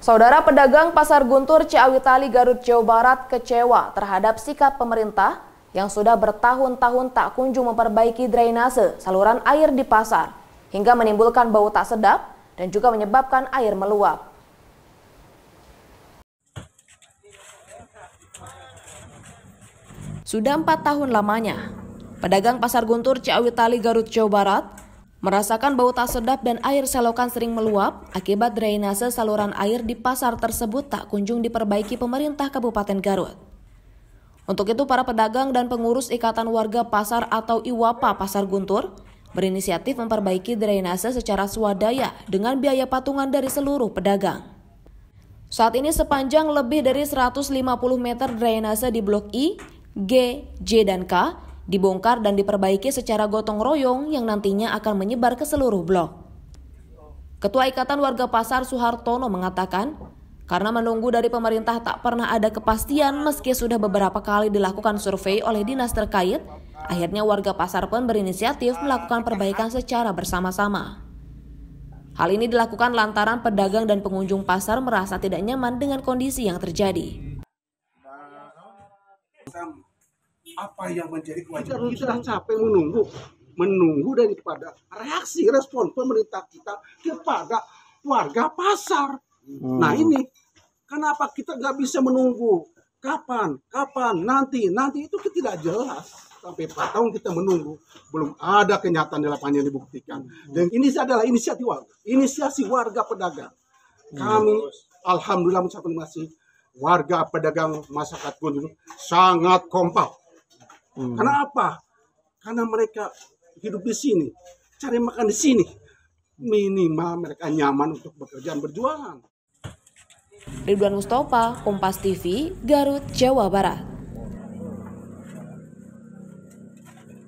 Saudara pedagang Pasar Guntur Ciawi Tali Garut Jawa Barat kecewa terhadap sikap pemerintah yang sudah bertahun-tahun tak kunjung memperbaiki drainase saluran air di pasar hingga menimbulkan bau tak sedap dan juga menyebabkan air meluap. Sudah empat tahun lamanya, pedagang Pasar Guntur Ciawi Tali Garut Jawa Barat Merasakan bau tak sedap dan air selokan sering meluap akibat drainase saluran air di pasar tersebut tak kunjung diperbaiki pemerintah Kabupaten Garut. Untuk itu para pedagang dan pengurus Ikatan Warga Pasar atau IWAPA Pasar Guntur berinisiatif memperbaiki drainase secara swadaya dengan biaya patungan dari seluruh pedagang. Saat ini sepanjang lebih dari 150 meter drainase di Blok I, G, J, dan K dibongkar dan diperbaiki secara gotong royong yang nantinya akan menyebar ke seluruh blok. Ketua Ikatan Warga Pasar Suhartono mengatakan, karena menunggu dari pemerintah tak pernah ada kepastian meski sudah beberapa kali dilakukan survei oleh dinas terkait, akhirnya warga pasar pun berinisiatif melakukan perbaikan secara bersama-sama. Hal ini dilakukan lantaran pedagang dan pengunjung pasar merasa tidak nyaman dengan kondisi yang terjadi apa yang menjadi kewajiban kita, kita capek menunggu menunggu daripada reaksi respon pemerintah kita kepada warga pasar hmm. nah ini kenapa kita nggak bisa menunggu kapan kapan nanti nanti itu kita tidak jelas sampai 4 tahun kita menunggu belum ada kenyataan di lapangan yang dibuktikan hmm. dan ini adalah inisiatif warga inisiasi warga pedagang hmm. kami hmm. alhamdulillah mencapai masih warga pedagang masyarakat pun sangat kompak Hmm. Karena apa? Karena mereka hidup di sini, cari makan di sini. Minimal mereka nyaman untuk bekerja dan berjualan. Ridwan Mustafa, Kompas TV, Garut, Jawa Barat.